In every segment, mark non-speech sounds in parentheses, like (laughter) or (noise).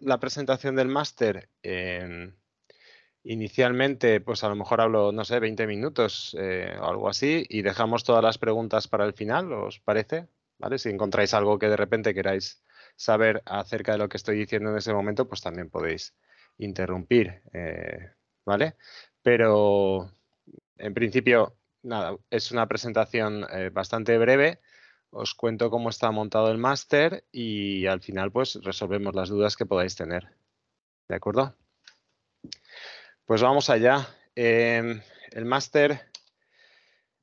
la presentación del máster, inicialmente, pues a lo mejor hablo, no sé, 20 minutos eh, o algo así, y dejamos todas las preguntas para el final, ¿os parece? ¿Vale? Si encontráis algo que de repente queráis saber acerca de lo que estoy diciendo en ese momento, pues también podéis interrumpir, eh, ¿vale? Pero en principio, nada, es una presentación eh, bastante breve os cuento cómo está montado el máster y al final pues resolvemos las dudas que podáis tener. ¿De acuerdo? Pues vamos allá. Em, el máster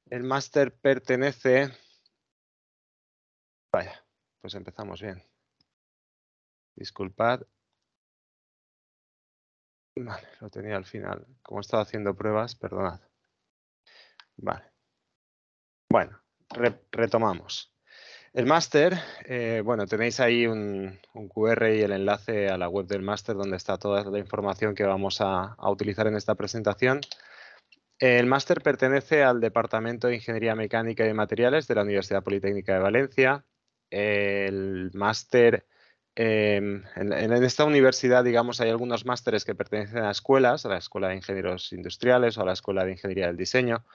el máster pertenece... Vaya, pues empezamos bien. Disculpad. lo tenía al final. Como estaba haciendo pruebas, perdonad. Vale. Bueno, retomamos. El máster, eh, bueno, tenéis ahí un, QR y el enlace a la web del máster donde está toda la información que vamos a, utilizar en esta presentación. El máster pertenece al Departamento de Ingeniería Mecánica y Materiales de la Universidad Politécnica de Valencia. El máster, em, en, en, esta universidad, digamos, hay algunos másteres que pertenecen a escuelas, a la Escuela de Ingenieros Industriales o a la Escuela de Ingeniería del Diseño,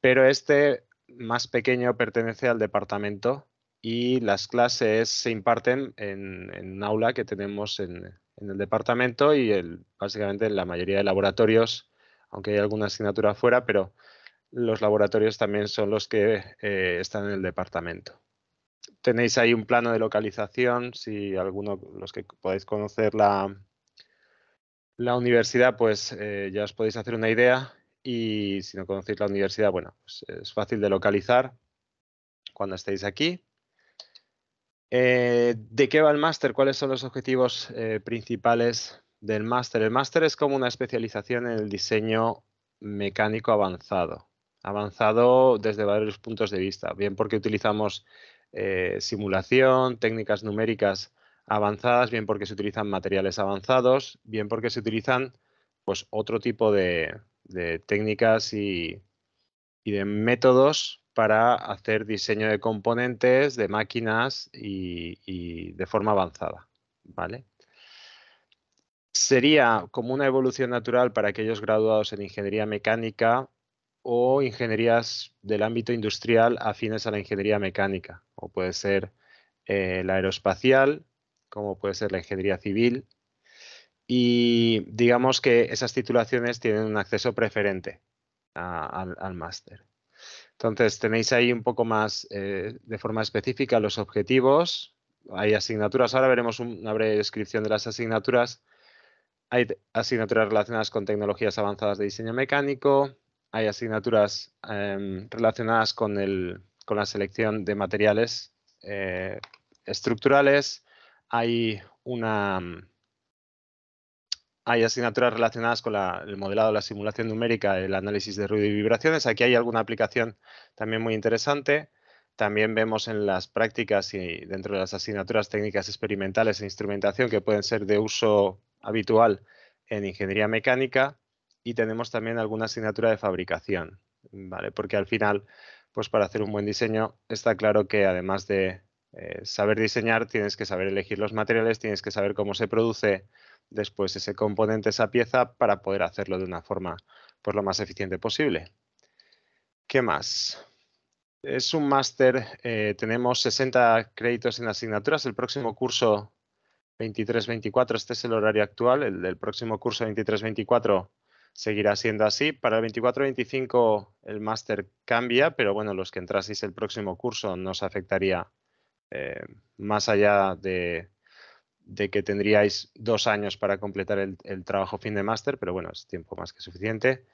pero este más pequeño pertenece al departamento y las clases se imparten en, un aula que tenemos en, el departamento y el, básicamente la mayoría de laboratorios, aunque hay alguna asignatura fuera, pero los laboratorios también son los que eh, están en el departamento. Tenéis ahí un plano de localización, si alguno, los que podéis conocer la, universidad, pues eh, ya os podéis hacer una idea y si no conocéis la universidad, bueno, pues es fácil de localizar cuando estéis aquí. Eh, ¿De qué va el máster? ¿Cuáles son los objetivos eh, principales del máster? El máster es como una especialización en el diseño mecánico avanzado. Avanzado desde varios puntos de vista, bien porque utilizamos eh, simulación, técnicas numéricas avanzadas, bien porque se utilizan materiales avanzados, bien porque se utilizan pues, otro tipo de, técnicas y de métodos para hacer diseño de componentes, de máquinas y, de forma avanzada. ¿vale? Sería como una evolución natural para aquellos graduados en ingeniería mecánica o ingenierías del ámbito industrial afines a la ingeniería mecánica, o puede ser eh, la aeroespacial, como puede ser la ingeniería civil. Y digamos que esas titulaciones tienen un acceso preferente al máster. Entonces, tenéis ahí un poco más eh, de forma específica los objetivos. Hay asignaturas, ahora veremos una breve descripción de las asignaturas. Hay asignaturas relacionadas con tecnologías avanzadas de diseño mecánico, hay asignaturas em, relacionadas con, con, la selección de materiales eh, estructurales, hay una hay asignaturas relacionadas con el modelado, la simulación numérica, el análisis de ruido y vibraciones. Aquí hay alguna aplicación también muy interesante. También vemos en las prácticas y dentro de las asignaturas técnicas experimentales e instrumentación que pueden ser de uso habitual en ingeniería mecánica y tenemos también alguna asignatura de fabricación, ¿vale? Porque al final, pues para hacer un buen diseño está claro que además de eh, saber diseñar, tienes que saber elegir los materiales, tienes que saber cómo se produce después ese componente, esa pieza, para poder hacerlo de una forma por pues, lo más eficiente posible. ¿Qué más? Es un máster, eh, tenemos 60 créditos en asignaturas. El próximo curso 23-24, este es el horario actual, el del próximo curso 23-24 seguirá siendo así. Para el 24-25 el máster cambia, pero bueno, los que entraseis el próximo curso no se afectaría eh, más allá de, de que tendríais dos años para completar el, trabajo fin de máster, pero bueno, es tiempo más que suficiente.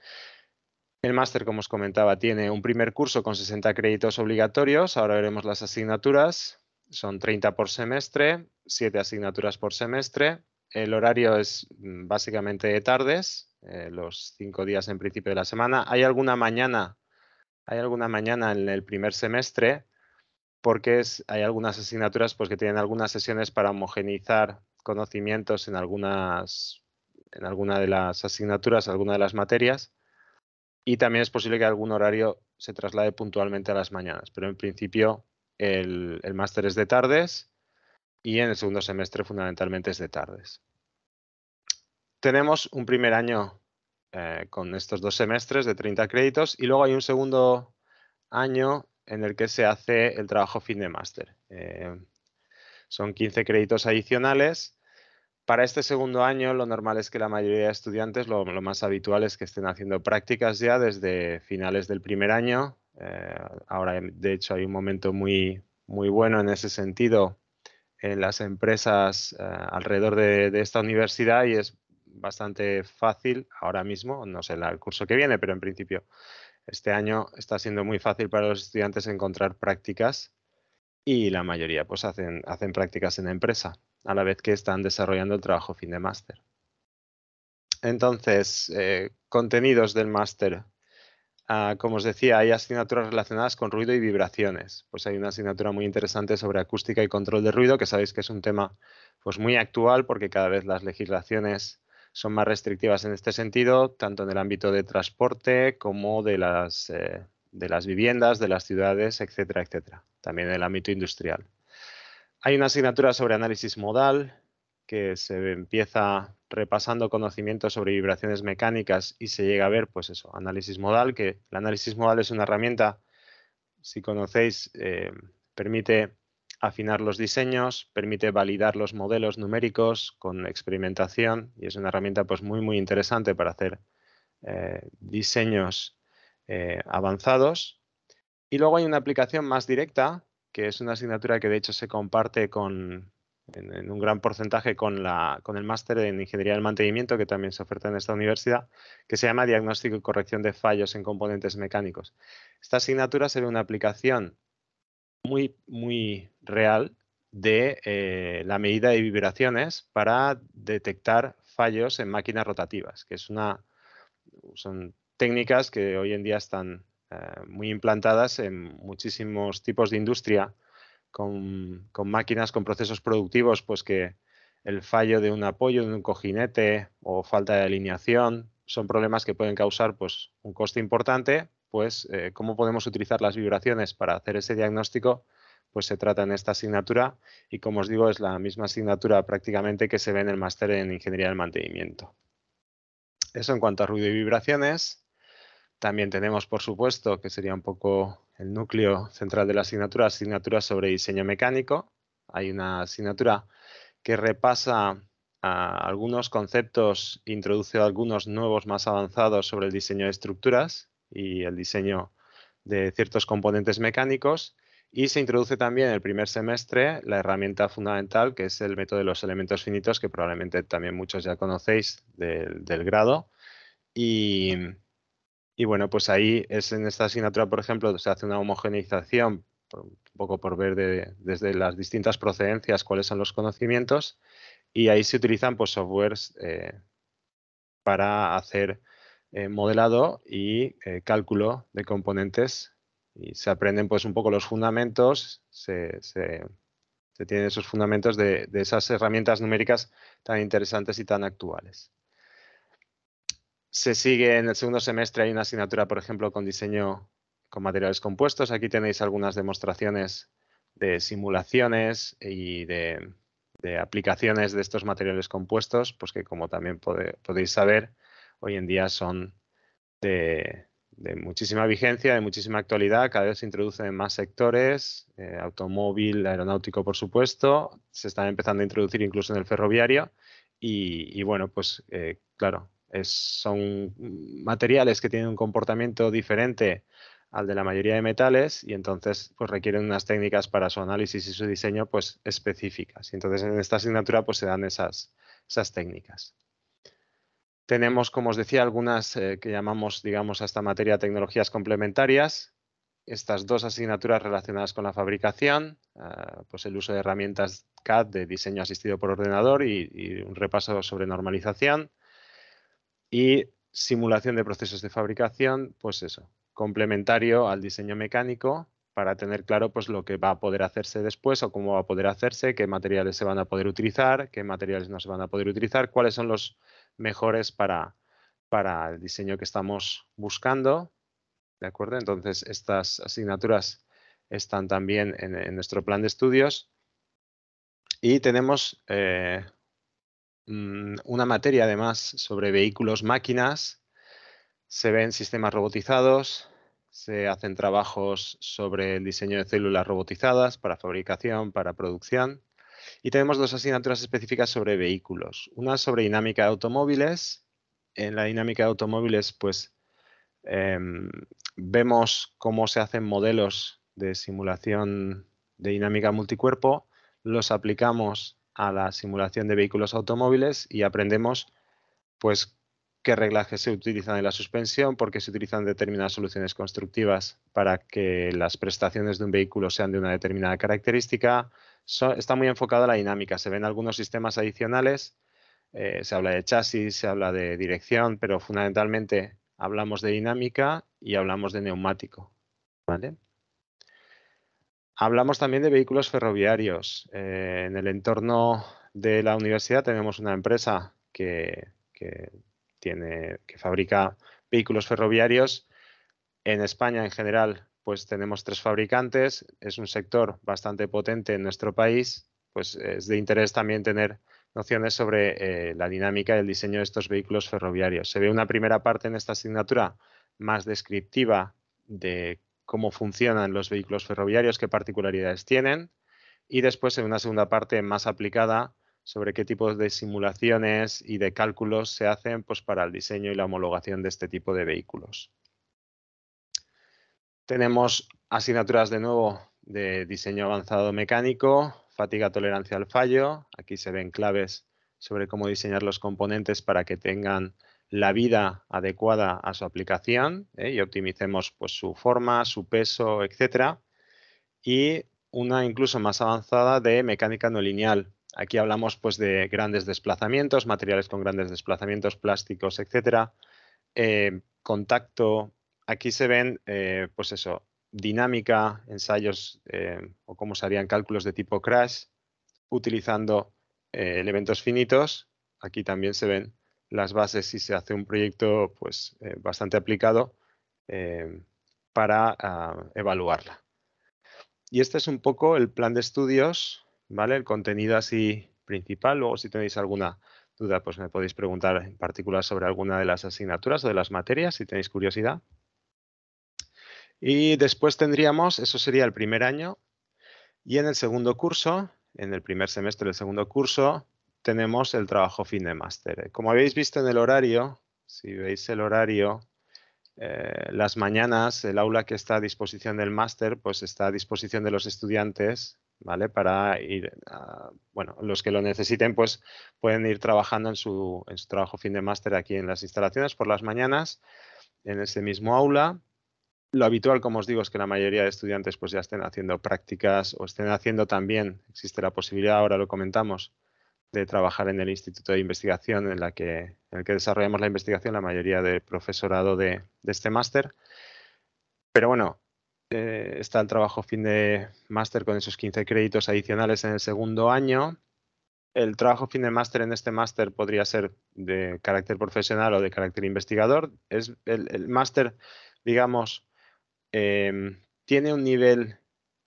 El máster, como os comentaba, tiene un primer curso con 60 créditos obligatorios. Ahora veremos las asignaturas. Son 30 por semestre, 7 asignaturas por semestre. El horario es mm, básicamente de tardes, eh, los cinco días en principio de la semana. Hay alguna mañana, hay alguna mañana en el primer semestre, porque hay algunas asignaturas pues, que tienen algunas sesiones para homogenizar conocimientos en algunas en alguna de las asignaturas, alguna de las materias, y también es posible que algún horario se traslade puntualmente a las mañanas, pero en principio el, máster es de tardes y en el segundo semestre fundamentalmente es de tardes. Tenemos un primer año eh, con estos dos semestres de 30 créditos y luego hay un segundo año en el que se hace el trabajo fin de máster. Eh, son 15 créditos adicionales. Para este segundo año, lo normal es que la mayoría de estudiantes, lo, más habitual es que estén haciendo prácticas ya desde finales del primer año. Eh, ahora, em, de hecho, hay un momento muy, muy bueno en ese sentido en las empresas eh, alrededor de, de, esta universidad y es bastante fácil ahora mismo, no sé el curso que viene, pero en principio este año está siendo muy fácil para los estudiantes encontrar prácticas y la mayoría pues hacen, hacen prácticas en la empresa, a la vez que están desarrollando el trabajo fin de máster. Entonces, eh, contenidos del máster. Ah, como os decía, hay asignaturas relacionadas con ruido y vibraciones. Pues hay una asignatura muy interesante sobre acústica y control de ruido, que sabéis que es un tema pues, muy actual porque cada vez las legislaciones son más restrictivas en este sentido, tanto en el ámbito de transporte como de las, eh, de las viviendas, de las ciudades, etcétera, etcétera. También en el ámbito industrial. Hay una asignatura sobre análisis modal que se empieza repasando conocimientos sobre vibraciones mecánicas y se llega a ver, pues eso, análisis modal, que el análisis modal es una herramienta, si conocéis, eh, permite afinar los diseños, permite validar los modelos numéricos con experimentación y es una herramienta pues, muy, muy interesante para hacer eh, diseños eh, avanzados. Y luego hay una aplicación más directa, que es una asignatura que de hecho se comparte con, en, un gran porcentaje con, la, con el máster en Ingeniería del Mantenimiento, que también se oferta en esta universidad, que se llama Diagnóstico y Corrección de Fallos en Componentes Mecánicos. Esta asignatura se una aplicación muy, muy real de eh, la medida de vibraciones para detectar fallos en máquinas rotativas, que es una, son técnicas que hoy en día están eh, muy implantadas en muchísimos tipos de industria, con, máquinas, con procesos productivos, pues que el fallo de un apoyo, de un cojinete o falta de alineación son problemas que pueden causar pues, un coste importante pues eh, cómo podemos utilizar las vibraciones para hacer ese diagnóstico, pues se trata en esta asignatura y como os digo es la misma asignatura prácticamente que se ve en el máster en Ingeniería del Mantenimiento. Eso en cuanto a ruido y vibraciones. También tenemos, por supuesto, que sería un poco el núcleo central de la asignatura, asignatura sobre diseño mecánico. Hay una asignatura que repasa algunos conceptos, introduce algunos nuevos más avanzados sobre el diseño de estructuras y el diseño de ciertos componentes mecánicos. Y se introduce también en el primer semestre la herramienta fundamental, que es el método de los elementos finitos, que probablemente también muchos ya conocéis del, grado. Y, bueno, pues ahí es en esta asignatura, por ejemplo, se hace una homogeneización, un poco por ver desde las distintas procedencias cuáles son los conocimientos. Y ahí se utilizan pues, softwares eh, para hacer eh, modelado y eh, cálculo de componentes. Y se aprenden pues un poco los fundamentos, se, tienen esos fundamentos de, esas herramientas numéricas tan interesantes y tan actuales. Se sigue en el segundo semestre, hay una asignatura, por ejemplo, con diseño con materiales compuestos. Aquí tenéis algunas demostraciones de simulaciones y de, aplicaciones de estos materiales compuestos, pues que como también podéis saber, hoy en día son de, muchísima vigencia, de muchísima actualidad, cada vez se introducen en más sectores, eh, automóvil, aeronáutico por supuesto, se están empezando a introducir incluso en el ferroviario y, bueno, pues eh, claro, son materiales que tienen un comportamiento diferente al de la mayoría de metales y entonces pues requieren unas técnicas para su análisis y su diseño pues específicas. Y entonces en esta asignatura pues se dan esas técnicas. Tenemos, como os decía, algunas eh, que llamamos, digamos, a esta materia tecnologías complementarias. Estas dos asignaturas relacionadas con la fabricación, ah, pues el uso de herramientas CAD de diseño asistido por ordenador y, un repaso sobre normalización. Y simulación de procesos de fabricación, pues eso, complementario al diseño mecánico para tener claro pues lo que va a poder hacerse después o cómo va a poder hacerse, qué materiales se van a poder utilizar, qué materiales no se van a poder utilizar, cuáles son los mejores para, el diseño que estamos buscando. ¿De acuerdo? Entonces, estas asignaturas están también en, nuestro plan de estudios. Y tenemos eh, mm, una materia además sobre vehículos máquinas. Se ven sistemas robotizados, se hacen trabajos sobre el diseño de células robotizadas para fabricación, para producción. Y tenemos dos asignaturas específicas sobre vehículos. Una sobre dinámica de automóviles. En la dinámica de automóviles, pues em, vemos cómo se hacen modelos de simulación de dinámica multicuerpo, los aplicamos a la simulación de vehículos automóviles y aprendemos pues qué reglajes se utilizan en la suspensión, por qué se utilizan determinadas soluciones constructivas para que las prestaciones de un vehículo sean de una determinada característica, está muy enfocada a la dinámica. Se ven algunos sistemas adicionales, eh, se habla de chasis, se habla de dirección, pero fundamentalmente hablamos de dinámica y hablamos de neumático. Hablamos también de vehículos ferroviarios. Eh, en el entorno de la universidad tenemos una empresa que, tiene, que fabrica vehículos ferroviarios. En España, en general, pues tenemos tres fabricantes, es un sector bastante potente en nuestro país, pues es de interés también tener nociones sobre eh, la dinámica y el diseño de estos vehículos ferroviarios. Se ve una primera parte en esta asignatura más descriptiva de cómo funcionan los vehículos ferroviarios, qué particularidades tienen, y después en una segunda parte más aplicada sobre qué tipos de simulaciones y de cálculos se hacen pues, para el diseño y la homologación de este tipo de vehículos. Tenemos asignaturas de nuevo de diseño avanzado mecánico, fatiga tolerancia al fallo. Aquí se ven claves sobre cómo diseñar los componentes para que tengan la vida adecuada a su aplicación ¿eh? y optimicemos pues, su forma, su peso, etc. Y una incluso más avanzada de mecánica no lineal. Aquí hablamos pues, de grandes desplazamientos, materiales con grandes desplazamientos, plásticos, etc. Eh, contacto, aquí se ven, eh, pues eso, dinámica, ensayos eh, o cómo se harían cálculos de tipo crash utilizando eh, elementos finitos. Aquí también se ven las bases si se hace un proyecto pues, bastante aplicado para ah, evaluarla. Y este es un poco el plan de estudios, ¿vale? El contenido así principal. Luego si tenéis alguna duda, pues me podéis preguntar en particular sobre alguna de las asignaturas o de las materias si tenéis curiosidad. Y después tendríamos, eso sería el primer año, y en el segundo curso, en el primer semestre del segundo curso, tenemos el trabajo fin de máster. Como habéis visto en el horario, si veis el horario, eh, las mañanas, el aula que está a disposición del máster, pues está a disposición de los estudiantes, ¿vale? Para ir, bueno, los que lo necesiten, pues pueden ir trabajando en su, en su trabajo fin de máster aquí en las instalaciones por las mañanas, en ese mismo aula. Lo habitual, como os digo, es que la mayoría de estudiantes pues ya estén haciendo prácticas o estén haciendo también, existe la posibilidad, ahora lo comentamos, de trabajar en el Instituto de Investigación en, la que, en el que desarrollamos la investigación, la mayoría de profesorado de, este máster. Pero bueno, eh, está el trabajo fin de máster con esos 15 créditos adicionales en el segundo año. El trabajo fin de máster en este máster podría ser de carácter profesional o de carácter investigador. Es el máster, digamos, Em, tiene un nivel,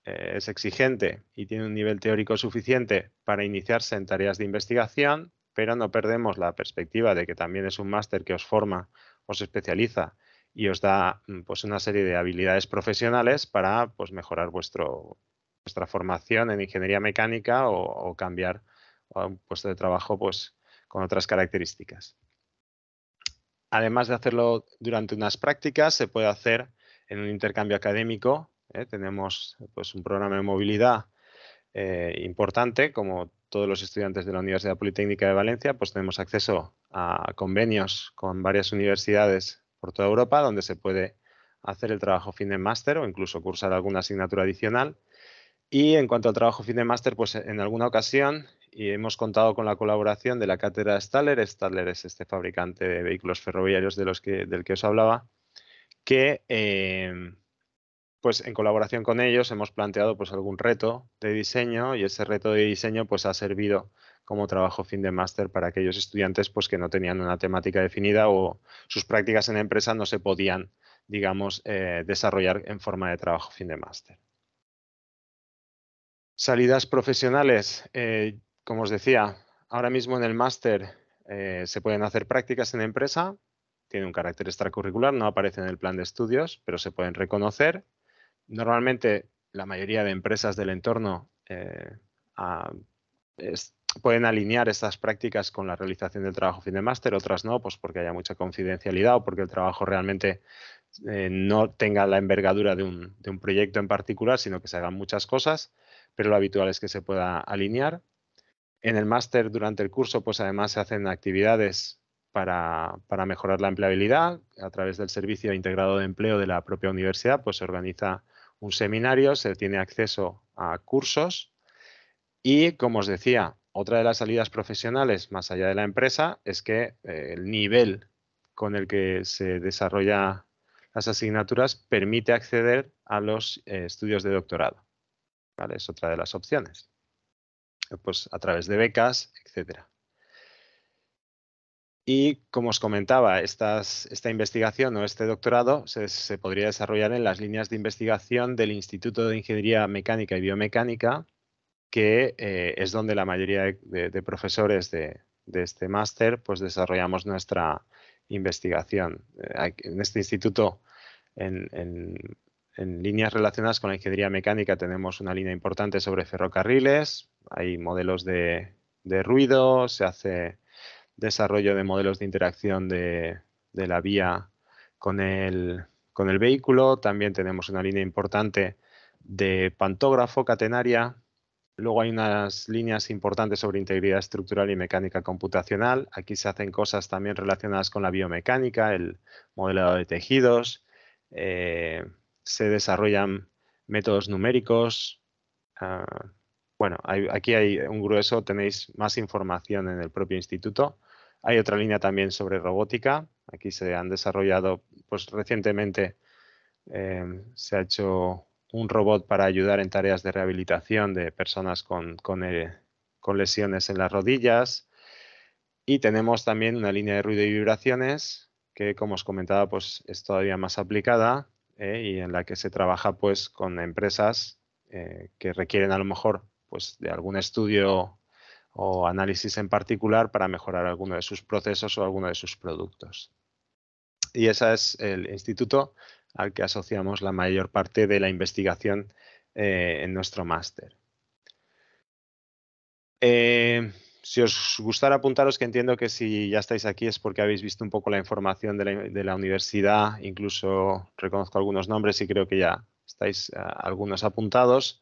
eh, es exigente y tiene un nivel teórico suficiente para iniciarse en tareas de investigación, pero no perdemos la perspectiva de que también es un máster que os forma, os especializa y os da mm, pues, una serie de habilidades profesionales para pues, mejorar vuestro, vuestra formación en ingeniería mecánica o, cambiar a ah, un puesto de trabajo pues, con otras características. Además de hacerlo durante unas prácticas, se puede hacer en un intercambio académico. ¿eh? Tenemos pues, un programa de movilidad eh, importante, como todos los estudiantes de la Universidad Politécnica de Valencia, pues tenemos acceso a convenios con varias universidades por toda Europa, donde se puede hacer el trabajo fin de máster o incluso cursar alguna asignatura adicional. Y en cuanto al trabajo fin de máster, pues en alguna ocasión y hemos contado con la colaboración de la cátedra Staller. Staller es este fabricante de vehículos ferroviarios de los que, del que os hablaba que em, pues en colaboración con ellos hemos planteado pues algún reto de diseño y ese reto de diseño pues ha servido como trabajo fin de máster para aquellos estudiantes pues que no tenían una temática definida o sus prácticas en empresa no se podían digamos eh, desarrollar en forma de trabajo fin de máster. Salidas profesionales, eh, como os decía, ahora mismo en el máster eh, se pueden hacer prácticas en empresa tiene un carácter extracurricular, no aparece en el plan de estudios, pero se pueden reconocer. Normalmente la mayoría de empresas del entorno eh, pueden alinear estas prácticas con la realización del trabajo fin de máster, otras no, pues porque haya mucha confidencialidad o porque el trabajo realmente eh, no tenga la envergadura de un, de un, proyecto en particular, sino que se hagan muchas cosas, pero lo habitual es que se pueda alinear. En el máster durante el curso, pues además se hacen actividades para, mejorar la empleabilidad. A través del Servicio Integrado de Empleo de la propia universidad, pues se organiza un seminario, se tiene acceso a cursos y, como os decía, otra de las salidas profesionales más allá de la empresa es que eh, el nivel con el que se desarrolla las asignaturas permite acceder a los eh, estudios de doctorado. Es otra de las opciones. Pues a través de becas, etcétera. Y como os comentaba, esta investigación o este doctorado se, podría desarrollar en las líneas de investigación del Instituto de Ingeniería Mecánica y Biomecánica, que eh, es donde la mayoría de, profesores de, este máster pues desarrollamos nuestra investigación. Eh, en este instituto, en, líneas relacionadas con la ingeniería mecánica, tenemos una línea importante sobre ferrocarriles, hay modelos de ruido, se hace desarrollo de modelos de interacción de, la vía con el, vehículo. También tenemos una línea importante de pantógrafo catenaria. Luego hay unas líneas importantes sobre integridad estructural y mecánica computacional. Aquí se hacen cosas también relacionadas con la biomecánica, el modelado de tejidos. Eh, se desarrollan métodos numéricos. Ah, bueno, aquí hay un grueso, tenéis más información en el propio instituto. Hay otra línea también sobre robótica. Aquí se han desarrollado, pues recientemente em, se ha hecho un robot para ayudar en tareas de rehabilitación de personas con, eh, con, lesiones en las rodillas. Y tenemos también una línea de ruido y vibraciones que, como os comentaba, pues es todavía más aplicada eh, y en la que se trabaja pues con empresas eh, que requieren a lo mejor pues de algún estudio o análisis en particular para mejorar alguno de sus procesos o alguno de sus productos. Y ese es el instituto al que asociamos la mayor parte de la investigación eh, en nuestro máster. Eh, si os gustara apuntaros que entiendo que si ya estáis aquí es porque habéis visto un poco la información de la, universidad, incluso reconozco algunos nombres y creo que ya estáis eh, algunos apuntados.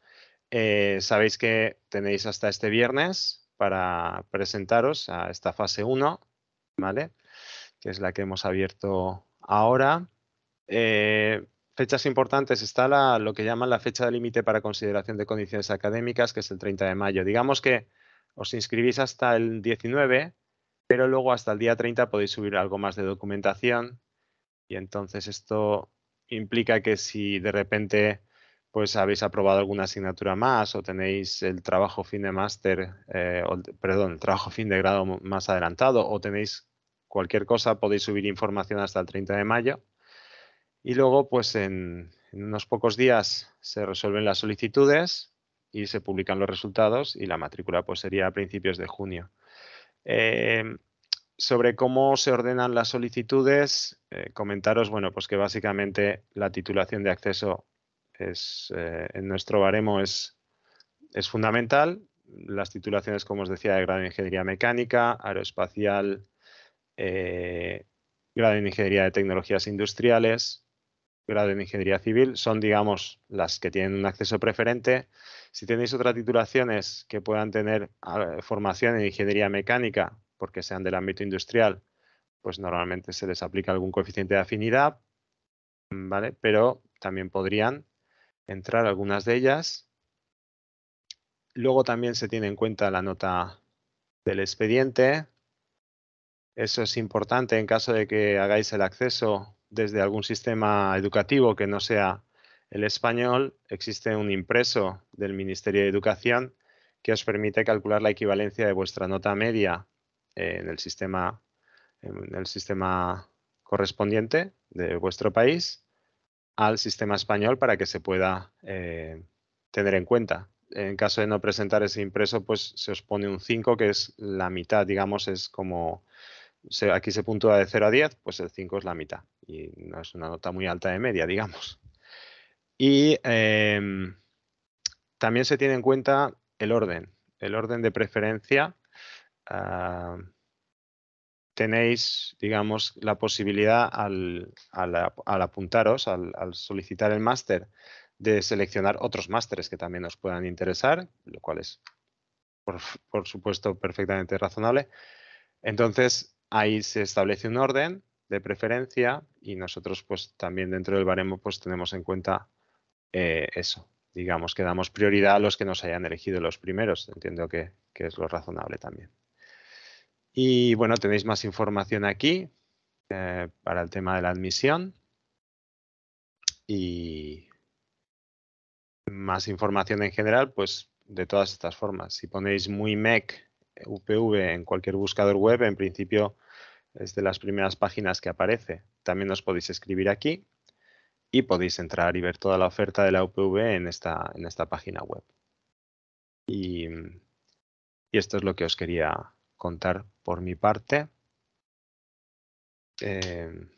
sabéis que tenéis hasta este viernes para presentaros a esta fase 1, ¿vale? Que es la que hemos abierto ahora. Eh, fechas importantes está lo que llaman la fecha de límite para consideración de condiciones académicas, que es el 30 de mayo. Digamos que os inscribís hasta el 19, pero luego hasta el día 30 podéis subir algo más de documentación. Y entonces esto implica que si de repente pues habéis aprobado alguna asignatura más o tenéis el trabajo fin de máster, eh, perdón, el trabajo fin de grado más adelantado o tenéis cualquier cosa, podéis subir información hasta el 30 de mayo. Y luego, pues en, unos pocos días se resuelven las solicitudes y se publican los resultados y la matrícula pues sería a principios de junio. Em, sobre cómo se ordenan las solicitudes, eh, comentaros, bueno, pues que básicamente la titulación de acceso es, eh, en nuestro baremo es, es fundamental. Las titulaciones, como os decía, de grado de ingeniería mecánica, aeroespacial, eh, grado en ingeniería de tecnologías industriales, grado en ingeniería civil, son, digamos, las que tienen un acceso preferente. Si tenéis otras titulaciones que puedan tener ah, formación en ingeniería mecánica, porque sean del ámbito industrial, pues normalmente se les aplica algún coeficiente de afinidad, ¿vale? Pero también podrían entrar algunas de ellas. Luego también se tiene en cuenta la nota del expediente. Eso es importante en caso de que hagáis el acceso desde algún sistema educativo que no sea el español. Existe un impreso del Ministerio de Educación que os permite calcular la equivalencia de vuestra nota media en el sistema, en el sistema correspondiente de vuestro país al sistema español para que se pueda eh, tener en cuenta. En caso de no presentar ese impreso, pues se os pone un 5, que es la mitad, digamos, es como aquí se puntúa de 0 a 10, pues el 5 es la mitad y no es una nota muy alta de media, digamos. Y em, también se tiene en cuenta el orden, el orden de preferencia. Ah, tenéis, digamos, la posibilidad al, al, apuntaros, al, solicitar el máster, de seleccionar otros másteres que también os puedan interesar, lo cual es, por, supuesto, perfectamente razonable. Entonces, ahí se establece un orden de preferencia y nosotros, pues, también dentro del baremo, pues, tenemos en cuenta eh, eso. Digamos que damos prioridad a los que nos hayan elegido los primeros. Entiendo que es lo razonable también. Y bueno, tenéis más información aquí eh, para el tema de la admisión. Y más información en general, pues de todas estas formas. Si ponéis muy MEC UPV en cualquier buscador web, en principio es de las primeras páginas que aparece. También os podéis escribir aquí y podéis entrar y ver toda la oferta de la UPV en esta, en esta página web. y esto es lo que os quería contar por mi parte. Em,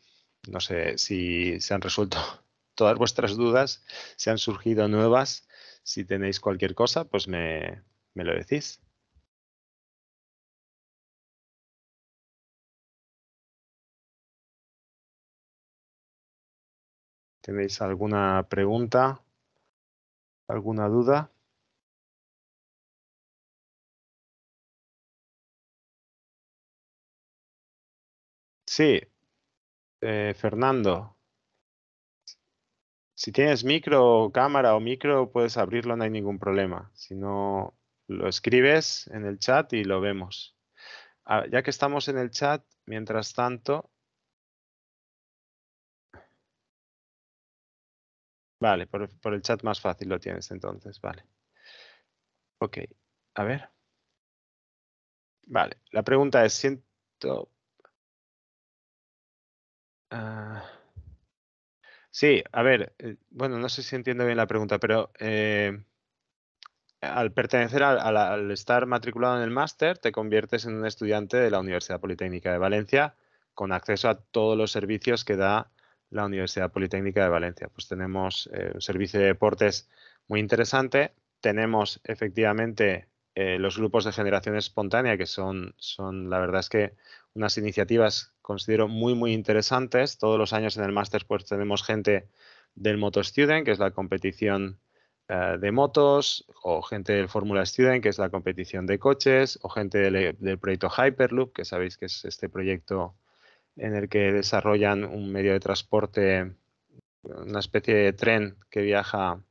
no sé si se han resuelto (laughs) todas vuestras dudas, si han surgido nuevas, si tenéis cualquier cosa, pues me, me lo decís. ¿Tenéis alguna pregunta? ¿Alguna duda? Sí, eh, Fernando. Si tienes micro, cámara o micro, puedes abrirlo, no hay ningún problema. Si no, lo escribes en el chat y lo vemos. Ah, ya que estamos en el chat, mientras tanto... Vale, por, por el chat más fácil lo tienes entonces, vale. Ok, a ver. Vale, la pregunta es, siento Ah. sí, a ver, eh, bueno, no sé si entiendo bien la pregunta, pero eh, al pertenecer al estar matriculado en el máster, te conviertes en un estudiante de la Universidad Politécnica de Valencia con acceso a todos los servicios que da la Universidad Politécnica de Valencia. Pues tenemos eh, un servicio de deportes muy interesante, tenemos efectivamente los grupos de generación espontánea, que son, son, la verdad es que unas iniciativas considero muy, muy interesantes. Todos los años en el máster pues tenemos gente del Moto Student, que es la competición eh, de motos, o gente del Fórmula Student, que es la competición de coches, o gente del, proyecto Hyperloop, que sabéis que es este proyecto en el que desarrollan un medio de transporte, una especie de tren que viaja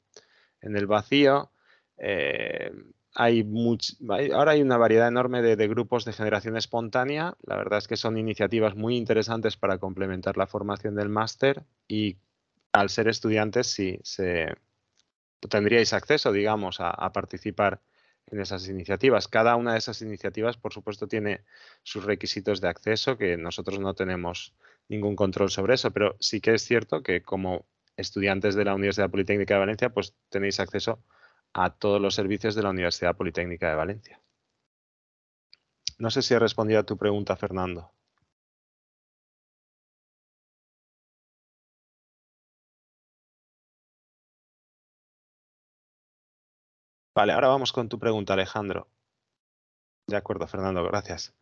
en el vacío. Eh, hay ahora hay una variedad enorme de, grupos de generación espontánea. La verdad es que son iniciativas muy interesantes para complementar la formación del máster y al ser estudiantes sí se, tendríais acceso, digamos, a, participar en esas iniciativas. Cada una de esas iniciativas, por supuesto, tiene sus requisitos de acceso, que nosotros no tenemos ningún control sobre eso, pero sí que es cierto que como estudiantes de la Universidad Politécnica de Valencia, pues tenéis acceso a todos los servicios de la Universidad Politécnica de Valencia. No sé si he respondido a tu pregunta, Fernando. Vale, ahora vamos con tu pregunta, Alejandro. De acuerdo, Fernando, gracias.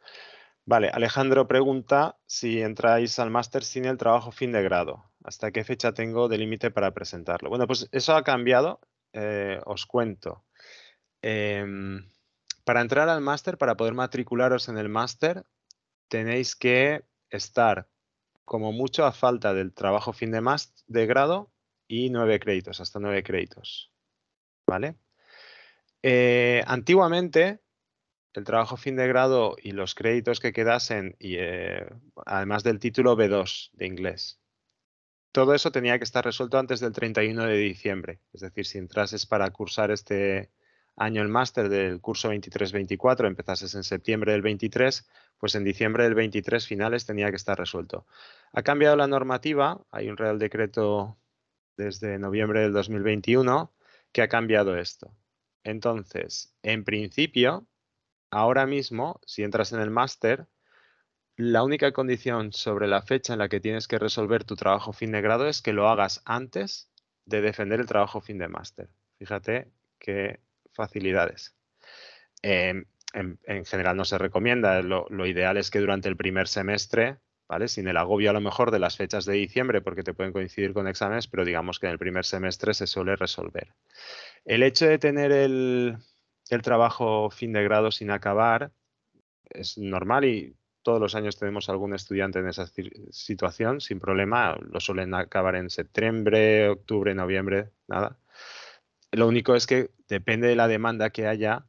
Vale, Alejandro pregunta si entráis al máster sin el trabajo fin de grado. ¿Hasta qué fecha tengo de límite para presentarlo? Bueno, pues eso ha cambiado. Eh, os cuento. Em, para entrar al máster, para poder matricularos en el máster, tenéis que estar como mucho a falta del trabajo fin de, más de grado y nueve créditos, hasta nueve créditos. ¿Vale? Eh, antiguamente, el trabajo fin de grado y los créditos que quedasen, y, eh, además del título B2 de inglés, todo eso tenía que estar resuelto antes del 31 de diciembre. Es decir, si entrases para cursar este año el máster del curso 23-24, empezases en septiembre del 23, pues en diciembre del 23 finales tenía que estar resuelto. Ha cambiado la normativa, hay un Real Decreto desde noviembre del 2021 que ha cambiado esto. Entonces, en principio, ahora mismo, si entras en el máster, la única condición sobre la fecha en la que tienes que resolver tu trabajo fin de grado es que lo hagas antes de defender el trabajo fin de máster. Fíjate qué facilidades. Em, en, general no se recomienda, lo, ideal es que durante el primer semestre, ¿vale? sin el agobio a lo mejor de las fechas de diciembre, porque te pueden coincidir con exámenes, pero digamos que en el primer semestre se suele resolver. El hecho de tener el trabajo fin de grado sin acabar es normal y todos los años tenemos algún estudiante en esa situación, sin problema, lo suelen acabar en septiembre, octubre, noviembre, nada. Lo único es que depende de la demanda que haya,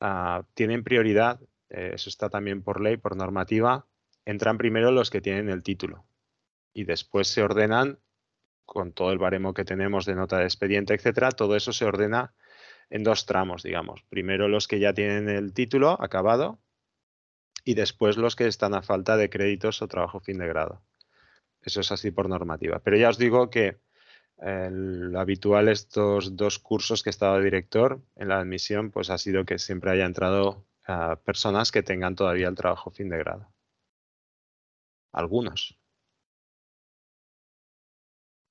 ah, tienen prioridad, eh, eso está también por ley, por normativa, entran primero los que tienen el título y después se ordenan con todo el baremo que tenemos de nota de expediente, etcétera, todo eso se ordena en dos tramos, digamos. Primero los que ya tienen el título acabado, y después los que están a falta de créditos o trabajo fin de grado. Eso es así por normativa. Pero ya os digo que lo habitual estos dos cursos que he estaba director en la admisión, pues ha sido que siempre haya entrado ah, personas que tengan todavía el trabajo fin de grado. Algunos.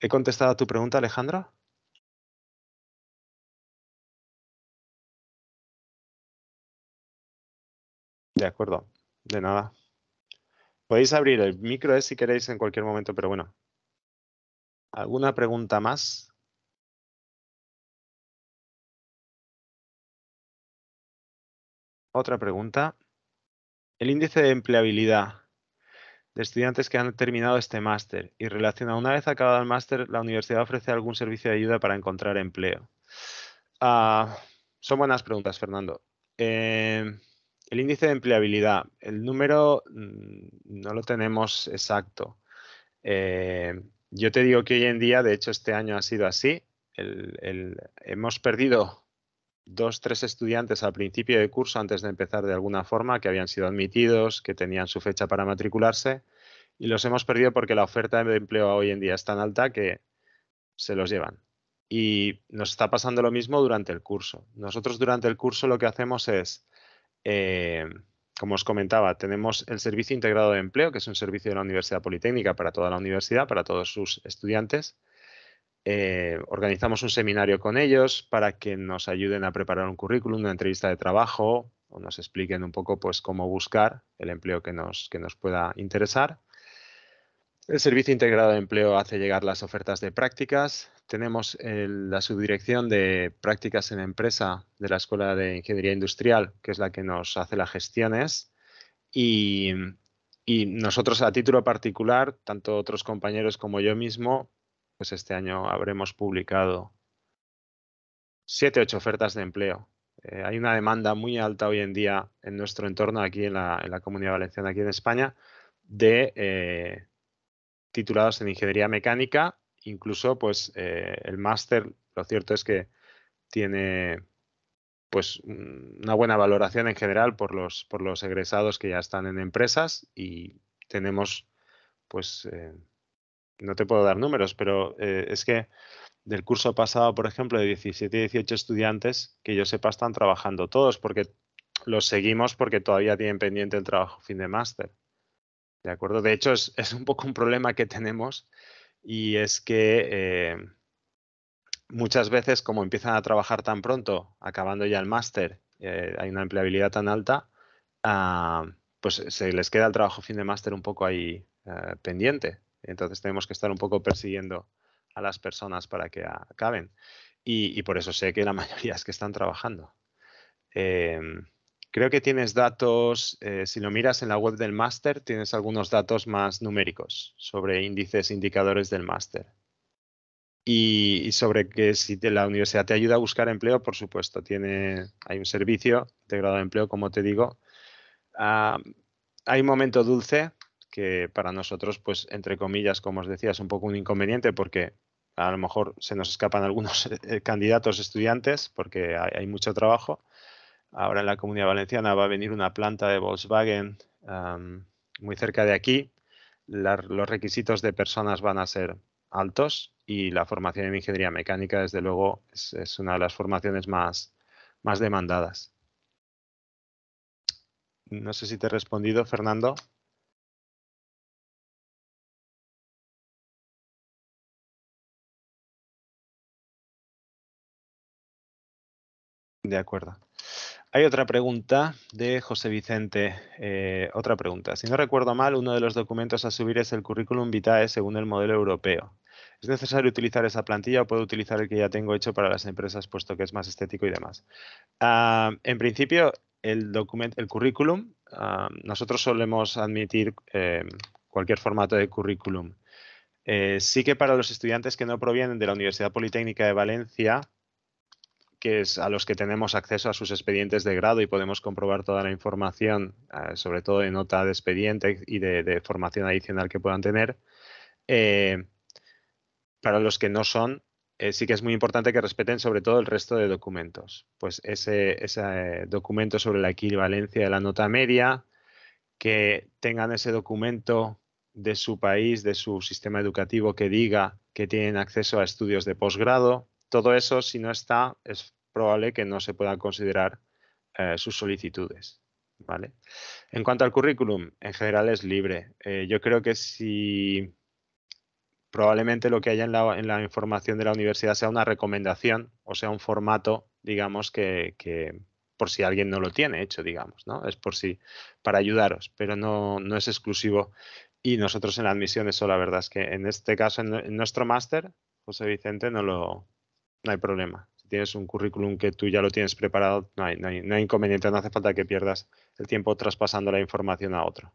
¿He contestado a tu pregunta, Alejandra? De acuerdo. De nada. Podéis abrir el micro eh, si queréis en cualquier momento, pero bueno. ¿Alguna pregunta más? Otra pregunta. El índice de empleabilidad de estudiantes que han terminado este máster y relacionado una vez acabado el máster, la universidad ofrece algún servicio de ayuda para encontrar empleo. Ah, son buenas preguntas, Fernando. Eh, el índice de empleabilidad, el número mm, no lo tenemos exacto. Eh, yo te digo que hoy en día, de hecho este año ha sido así, hemos perdido dos, tres estudiantes al principio de curso antes de empezar de alguna forma, que habían sido admitidos, que tenían su fecha para matricularse, y los hemos perdido porque la oferta de empleo hoy en día es tan alta que se los llevan. Y nos está pasando lo mismo durante el curso. Nosotros durante el curso lo que hacemos es eh, como os comentaba, tenemos el Servicio Integrado de Empleo, que es un servicio de la Universidad Politécnica para toda la universidad, para todos sus estudiantes. Eh, organizamos un seminario con ellos para que nos ayuden a preparar un currículum, una entrevista de trabajo o nos expliquen un poco pues, cómo buscar el empleo que nos, que nos pueda interesar. El Servicio Integrado de Empleo hace llegar las ofertas de prácticas, tenemos la subdirección de prácticas en empresa de la Escuela de Ingeniería Industrial, que es la que nos hace las gestiones. Y, nosotros a título particular, tanto otros compañeros como yo mismo, pues este año habremos publicado siete, ocho ofertas de empleo. Eh, hay una demanda muy alta hoy en día en nuestro entorno, aquí en la, en la Comunidad Valenciana, aquí en España, de eh, titulados en ingeniería mecánica incluso pues eh, el máster, lo cierto es que tiene pues una buena valoración en general por los, por los egresados que ya están en empresas y tenemos pues eh, no te puedo dar números, pero eh, es que del curso pasado, por ejemplo, de 17 y 18 estudiantes, que yo sepa, están trabajando todos, porque los seguimos porque todavía tienen pendiente el trabajo fin de máster. ¿De acuerdo? De hecho, es, un poco un problema que tenemos y es que eh, muchas veces como empiezan a trabajar tan pronto, acabando ya el máster, eh, hay una empleabilidad tan alta, ah, pues se les queda el trabajo fin de máster un poco ahí eh, pendiente. Entonces tenemos que estar un poco persiguiendo a las personas para que acaben. Y, por eso sé que la (laughs) mayoría es que están trabajando. Em, Creo que tienes datos, eh, si lo miras en la web del máster, tienes algunos datos más numéricos sobre índices, indicadores del máster. Y, sobre que si la universidad te ayuda a buscar empleo, por supuesto, tiene, hay un servicio de grado de empleo, como te digo. Ah, hay un momento dulce que para nosotros, pues, entre comillas, como os decía, es un poco un inconveniente porque a lo mejor se nos escapan algunos eh, candidatos estudiantes porque hay mucho trabajo Ahora en la comunidad valenciana va a venir una planta de Volkswagen muy cerca de aquí. los requisitos de personas van a ser altos y la formación en ingeniería mecánica, desde luego, es, una de las formaciones más, más demandadas. No sé si te he respondido, Fernando. De acuerdo. Hay otra pregunta de José Vicente. Eh, otra pregunta. Si no recuerdo mal, uno de los documentos a subir es el currículum vitae según el modelo europeo. ¿Es necesario utilizar esa plantilla o puedo utilizar el que ya tengo hecho para las empresas, puesto que es más estético y demás? Ah, en principio, el, currículum, ah, nosotros solemos admitir eh, cualquier formato de currículum. Eh, sí que para los estudiantes que no provienen de la Universidad Politécnica de Valencia, que es a los que tenemos acceso a sus expedientes de grado y podemos comprobar toda la información, ah, sobre todo de nota de expediente y de, formación adicional que puedan tener. Eh, para los que no son, eh, sí que es muy importante que respeten sobre todo el resto de documentos. Pues ese, eh, documento sobre la equivalencia de la nota media, que tengan ese documento de su país, de su sistema educativo que diga que tienen acceso a estudios de posgrado. Todo eso, si no está, es probable que no se puedan considerar eh, sus solicitudes. ¿vale? En cuanto al currículum, en general es libre. Eh, yo creo que si probablemente lo que haya en la, información de la universidad sea una recomendación o sea un formato, digamos, que, por si alguien no lo tiene hecho, digamos, ¿no? Es por si, para ayudaros, pero no, no es exclusivo. Y nosotros en la admisión, eso la verdad es que en este caso, en, en nuestro máster, José Vicente, no lo, no hay problema tienes un currículum que tú ya lo tienes preparado, no hay, inconveniente, no hace falta que pierdas el tiempo traspasando la información a otro.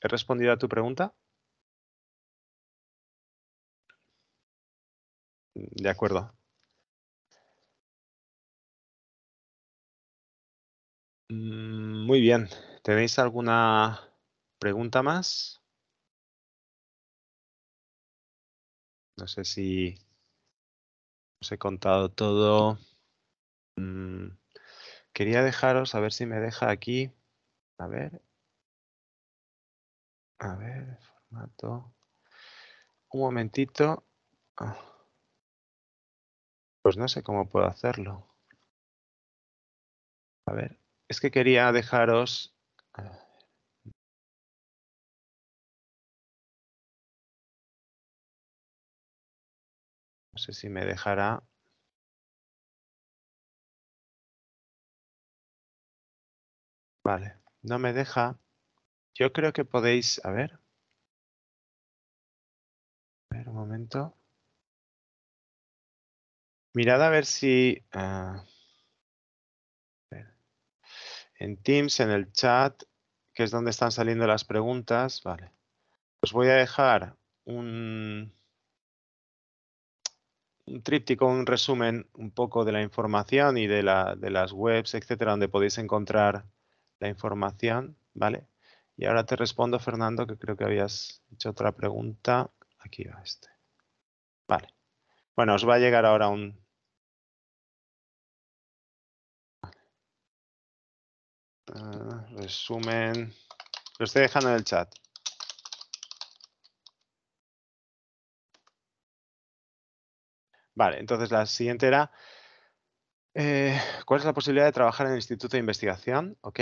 ¿He respondido a tu pregunta? Mm, de acuerdo. Mm, muy bien. ¿Tenéis alguna pregunta más? No sé si he contado todo. Mm, quería dejaros, a ver si me deja aquí. A ver. A ver, formato. Un momentito. Ah. Pues no sé cómo puedo hacerlo. A ver, es que quería dejaros... Ah, sé si me dejará. Vale, no me deja. Yo creo que podéis, a ver. A ver, un momento. Mirad a ver si... Ah, en Teams, en el chat, que es donde están saliendo las preguntas. Vale. Os voy a dejar un, un tríptico, un resumen un poco de la información y de, de las webs, etcétera, donde podéis encontrar la información, ¿vale? Y ahora te respondo, Fernando, que creo que habías hecho otra pregunta. Aquí va este. Vale. Bueno, os va a llegar ahora un... Ah, resumen. Lo estoy dejando en el chat. Vale, entonces la siguiente era, eh, ¿cuál es la posibilidad de trabajar en el Instituto de Investigación? Ok,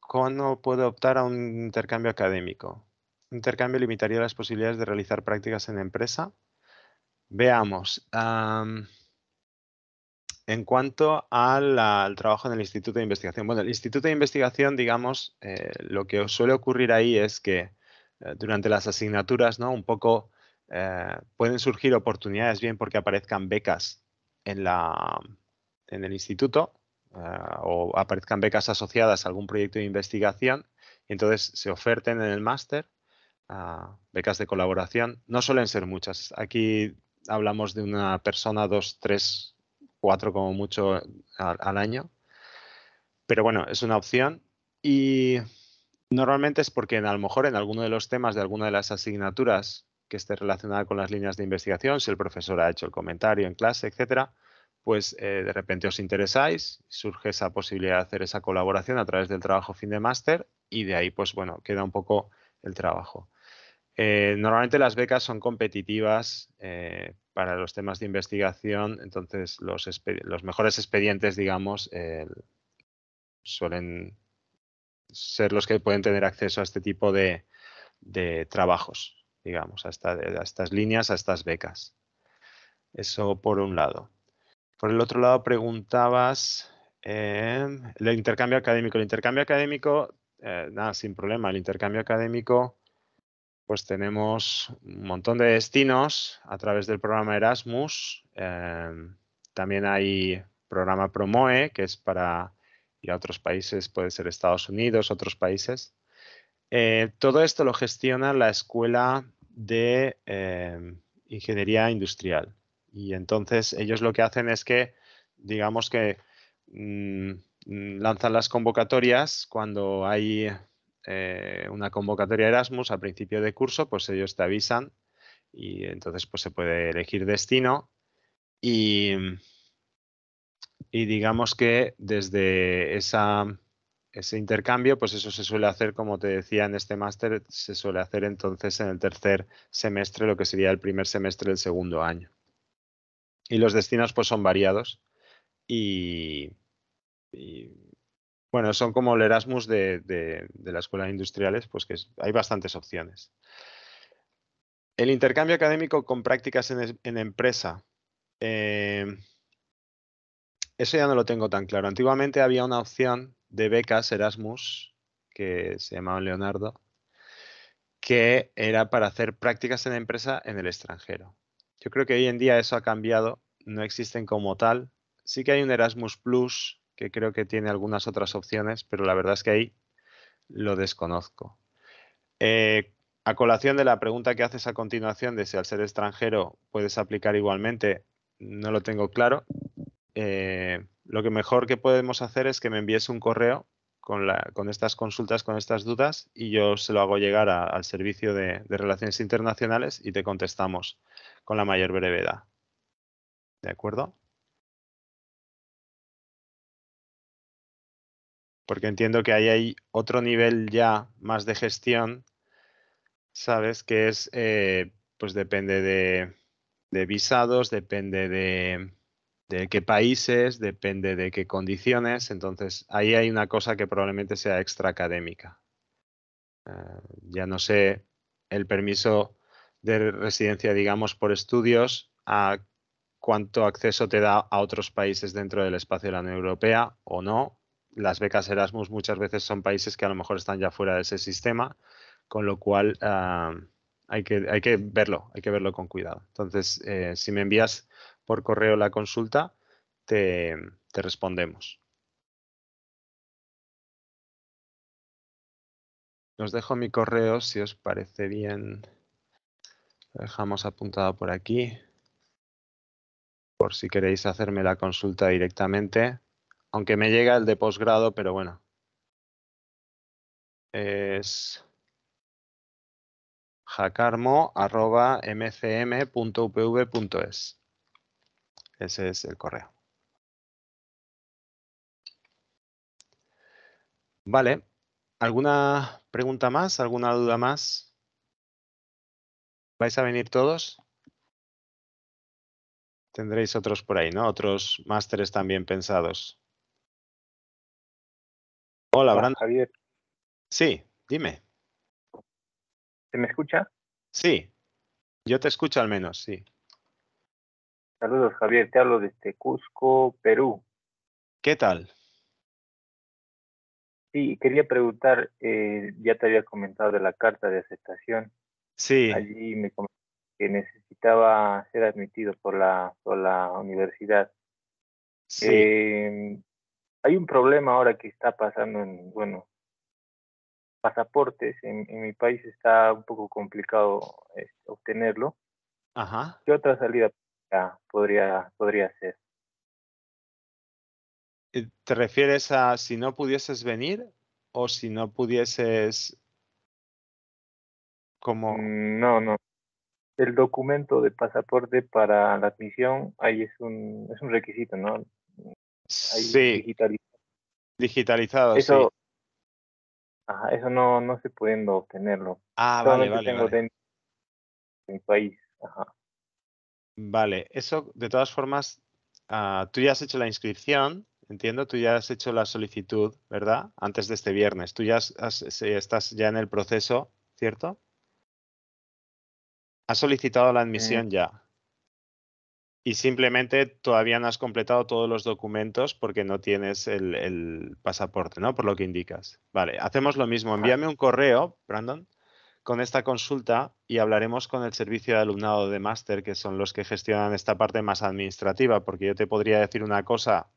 ¿cuándo puedo optar a un intercambio académico? Intercambio limitaría las posibilidades de realizar prácticas en empresa. Veamos. en cuanto al trabajo en el Instituto de Investigación, bueno, el Instituto de Investigación, digamos, eh, lo que suele ocurrir ahí es que eh, durante las asignaturas, ¿no? Un poco eh, pueden surgir oportunidades bien porque aparezcan becas en, el instituto eh, o aparezcan becas asociadas a algún proyecto de investigación y entonces se oferten en el máster. Ah, becas de colaboración no suelen ser muchas. Aquí hablamos de una persona, dos, tres, cuatro como mucho al, año. Pero bueno, es una opción y normalmente es porque a lo mejor en alguno de los temas de alguna de las asignaturas que esté relacionada con las líneas de investigación, si el profesor ha hecho el comentario en clase, etcétera, pues eh, de repente os interesáis, surge esa posibilidad de hacer esa colaboración a través del trabajo fin de máster y de ahí, pues bueno, queda un poco el trabajo. Eh, normalmente las becas son competitivas eh, para los temas de investigación, entonces los, mejores expedientes, digamos, suelen ser los que pueden tener acceso a este tipo de trabajos digamos, a, estas líneas, a estas becas. Eso por un lado. Por el otro lado, preguntabas em, el intercambio académico. El intercambio académico, eh, nada, sin problema. El intercambio académico, pues tenemos un montón de destinos a través del programa Erasmus. Em, también hay programa Promoe, que es para y a otros países, puede ser Estados Unidos, otros países. Eh, todo esto lo gestiona la Escuela de eh, Ingeniería Industrial. Y entonces ellos lo que hacen es que, digamos que mm, lanzan las convocatorias cuando hay eh, una convocatoria Erasmus al principio de curso, pues ellos te avisan y entonces pues se puede elegir destino y digamos que desde esa ese intercambio, pues eso se suele hacer, como te decía, en este máster, se suele hacer entonces en el tercer semestre, lo que sería el primer semestre del segundo año. Y los destinos pues son variados y, bueno, son como el Erasmus de, de, de las escuelas industriales, pues que hay bastantes opciones. El intercambio académico con prácticas en, empresa. Eh, eso ya no lo tengo tan claro. Antiguamente había una opción de becas Erasmus, que se llamaba Leonardo, que era para hacer prácticas en empresa en el extranjero. Yo creo que hoy en día eso ha cambiado, no existen como tal. Sí que hay un Erasmus Plus que creo que tiene algunas otras opciones, pero la verdad es que ahí lo desconozco. Eh, a colación de la pregunta que haces a continuación de si al ser extranjero puedes aplicar igualmente, no lo tengo claro. Eh, lo que mejor que podemos hacer es que me envíes un correo con, estas consultas, con estas dudas, y yo se lo hago llegar al servicio de, Relaciones Internacionales y te contestamos con la mayor brevedad. ¿De acuerdo? Porque entiendo que ahí hay otro nivel ya más de gestión, ¿sabes? Que es, eh, pues depende de visados, depende de de qué países, depende de qué condiciones. Entonces, ahí hay una cosa que probablemente sea extraacadémica. académica ah, ya no sé el permiso de residencia, digamos, por estudios, a cuánto acceso te da a otros países dentro del espacio de la Unión Europea o no. Las becas Erasmus muchas veces son países que a lo mejor están ya fuera de ese sistema, con lo cual ah, hay, que, hay que verlo, hay que verlo con cuidado. Entonces, eh, si me envías por correo la consulta, te, respondemos. Os dejo mi correo si os parece bien. Lo dejamos apuntado por aquí. Por si queréis hacerme la consulta directamente. Aunque me llega el de posgrado, pero bueno. Es jacarmo.mcm.upv.es. Ese es el correo. Vale. ¿Alguna pregunta más? ¿Alguna duda más? ¿Vais a venir todos? Tendréis otros por ahí, ¿no? Otros másteres también pensados. Hola, Hola Javier. Sí, dime. ¿Se me escucha? Sí, yo te escucho al menos, sí. Saludos, Javier. Te hablo desde Cusco, Perú. ¿Qué tal? Sí, quería preguntar, eh, ya te había comentado de la carta de aceptación. Sí. Allí me comentó que necesitaba ser admitido por la, la universidad. Sí. Em, hay un problema ahora que está pasando en, bueno, pasaportes. En, mi país está un poco complicado este, obtenerlo. Ajá. ¿Qué otra salida podría, podría ser. Eh, ¿Te refieres a si no pudieses venir o si no pudieses como... Mm, no, no. El documento de pasaporte para la admisión, ahí es un, es un requisito, ¿no? sí. Digitalizado. eso, Ajá, eso no, no se puede obtenerlo. Ah, vale, vale. país. Ajá. Vale, eso de todas formas, ah, tú ya has hecho la inscripción, entiendo, tú ya has hecho la solicitud, ¿verdad? Antes de este viernes, tú ya estás ya en el proceso, ¿cierto? Has solicitado la admisión ya. Y simplemente todavía no has completado todos los documentos porque no tienes el, el pasaporte, ¿no? Por lo que indicas. Vale, hacemos lo mismo. Envíame un correo, Brandon, con esta consulta y hablaremos con el servicio de alumnado de máster, que son los que gestionan esta parte más administrativa, porque yo te podría decir una cosa,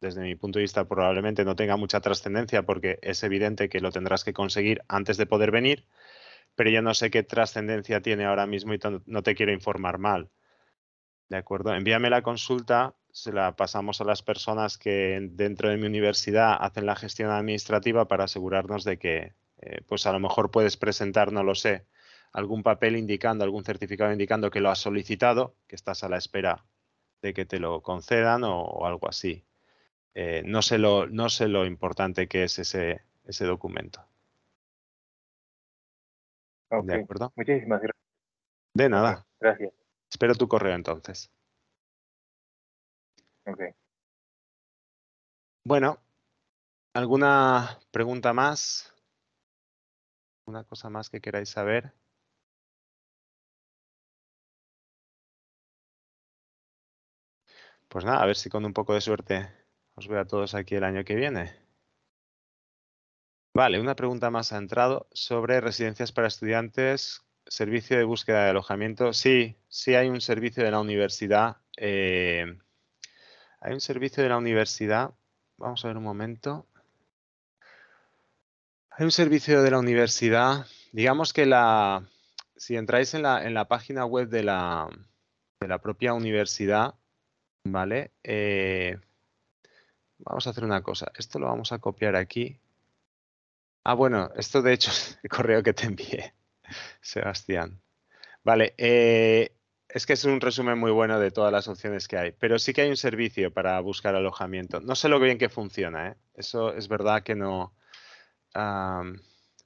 desde mi punto de vista probablemente no tenga mucha trascendencia, porque es evidente que lo tendrás que conseguir antes de poder venir, pero yo no sé qué trascendencia tiene ahora mismo y no te quiero informar mal. ¿De acuerdo? Envíame la consulta, se la pasamos a las personas que dentro de mi universidad hacen la gestión administrativa para asegurarnos de que, eh, pues a lo mejor puedes presentar, no lo sé, algún papel indicando, algún certificado indicando que lo has solicitado, que estás a la espera de que te lo concedan o, algo así. Eh, no, sé lo, no sé lo importante que es ese, ese documento. ¿De Muchísimas gracias. De nada. Gracias. Espero tu correo entonces. Bueno, ¿alguna pregunta más? una cosa más que queráis saber. Pues nada, a ver si con un poco de suerte os veo a todos aquí el año que viene. Vale, una pregunta más ha entrado sobre residencias para estudiantes, servicio de búsqueda de alojamiento. Sí, sí hay un servicio de la universidad. Eh, hay un servicio de la universidad. Vamos a ver un momento. Hay un servicio de la universidad. Digamos que la, si entráis en la, página web de la, propia universidad, ¿vale? Eh, vamos a hacer una cosa. Esto lo vamos a copiar aquí. Ah, bueno, esto de hecho (laughs) es el correo que te envié, (laughs) Sebastián. Vale, eh, es que es un resumen muy bueno de todas las opciones que hay, pero sí que hay un servicio para buscar alojamiento. No sé lo bien que funciona, ¿eh? Eso es verdad que no,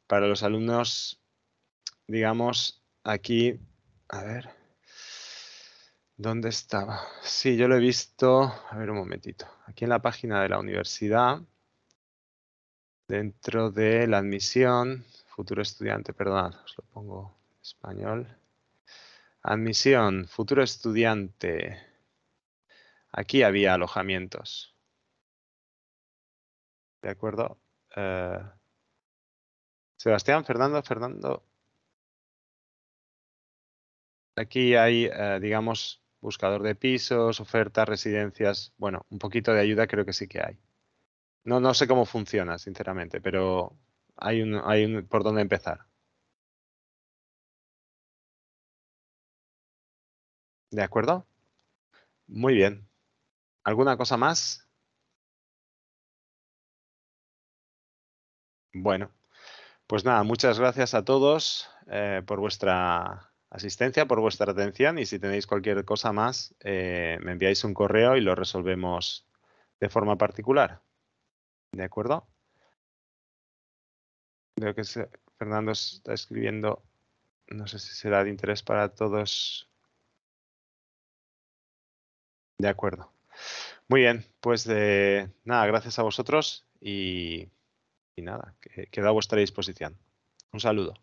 para los alumnos, digamos, aquí, a ver, ¿dónde estaba? Sí, yo lo he visto, a ver un momentito, aquí en la página de la universidad, dentro de la admisión, futuro estudiante, perdón, os lo pongo español. Admisión, futuro estudiante. Aquí había alojamientos. ¿De acuerdo? Eh, Sebastián, Fernando, Fernando. Aquí hay, eh, digamos, buscador de pisos, ofertas, residencias. Bueno, un poquito de ayuda creo que sí que hay. No, no sé cómo funciona, sinceramente, pero hay un, hay un por dónde empezar. ¿De acuerdo? Muy bien. ¿Alguna cosa más? Bueno, pues nada, muchas gracias a todos eh, por vuestra asistencia, por vuestra atención y si tenéis cualquier cosa más, eh, me enviáis un correo y lo resolvemos de forma particular. ¿De acuerdo? Veo que Fernando está escribiendo, no sé si será de interés para todos. De acuerdo. Muy bien, pues eh, nada, gracias a vosotros y y nada, queda a vuestra disposición. Un saludo.